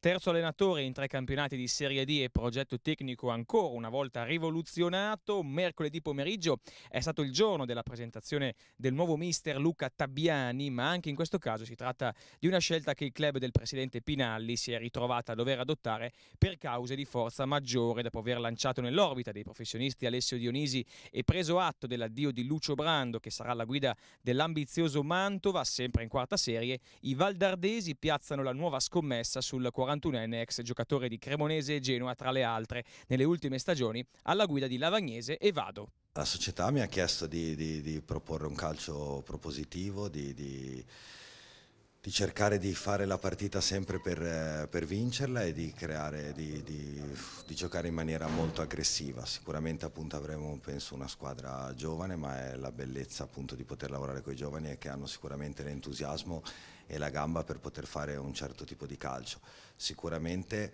Terzo allenatore in tre campionati di Serie D e progetto tecnico ancora una volta rivoluzionato, mercoledì pomeriggio è stato il giorno della presentazione del nuovo mister Luca Tabiani, ma anche in questo caso si tratta di una scelta che il club del presidente Pinalli si è ritrovata a dover adottare per cause di forza maggiore dopo aver lanciato nell'orbita dei professionisti Alessio Dionisi e preso atto dell'addio di Lucio Brando che sarà alla guida dell'ambizioso Mantova, sempre in quarta serie, i Valdardesi piazzano la nuova scommessa sul 40 41enne ex giocatore di Cremonese e Genoa tra le altre, nelle ultime stagioni alla guida di Lavagnese e Vado. La società mi ha chiesto di, di, di proporre un calcio propositivo, di, di di cercare di fare la partita sempre per, eh, per vincerla e di, creare, di, di, di, giocare in maniera molto aggressiva. Sicuramente appunto, avremo penso, una squadra giovane, ma è la bellezza appunto, di poter lavorare con i giovani è che hanno sicuramente l'entusiasmo e la gamba per poter fare un certo tipo di calcio. Sicuramente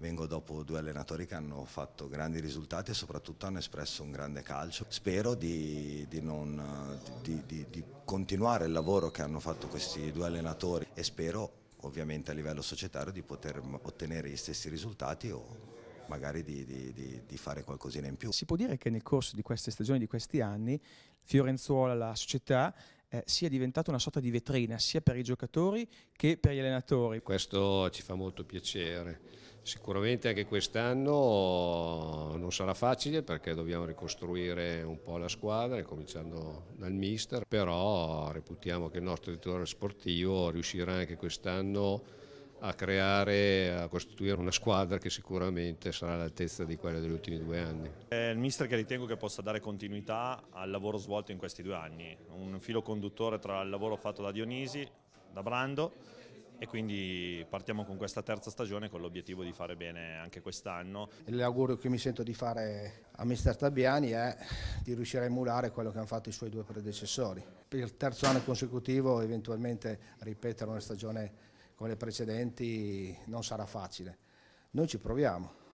Vengo dopo due allenatori che hanno fatto grandi risultati e soprattutto hanno espresso un grande calcio. Spero di, di, non, di, di, continuare il lavoro che hanno fatto questi due allenatori e spero ovviamente a livello societario di poter ottenere gli stessi risultati o magari di fare qualcosina in più. Si può dire che nel corso di queste stagioni, di questi anni, Fiorenzuola, la società, eh, sia diventata una sorta di vetrina sia per i giocatori che per gli allenatori. Questo ci fa molto piacere. Sicuramente anche quest'anno non sarà facile perché dobbiamo ricostruire un po' la squadra, cominciando dal mister, però reputiamo che il nostro direttore sportivo riuscirà anche quest'anno a creare, a costituire una squadra che sicuramente sarà all'altezza di quella degli ultimi due anni. È il mister che ritengo che possa dare continuità al lavoro svolto in questi due anni, un filo conduttore tra il lavoro fatto da Dionisi, da Brando e quindi partiamo con questa terza stagione con l'obiettivo di fare bene anche quest'anno. L'augurio che mi sento di fare a mister Tabiani è di riuscire a emulare quello che hanno fatto i suoi due predecessori. Per il terzo anno consecutivo eventualmente ripetere una stagione con le precedenti non sarà facile. Noi ci proviamo,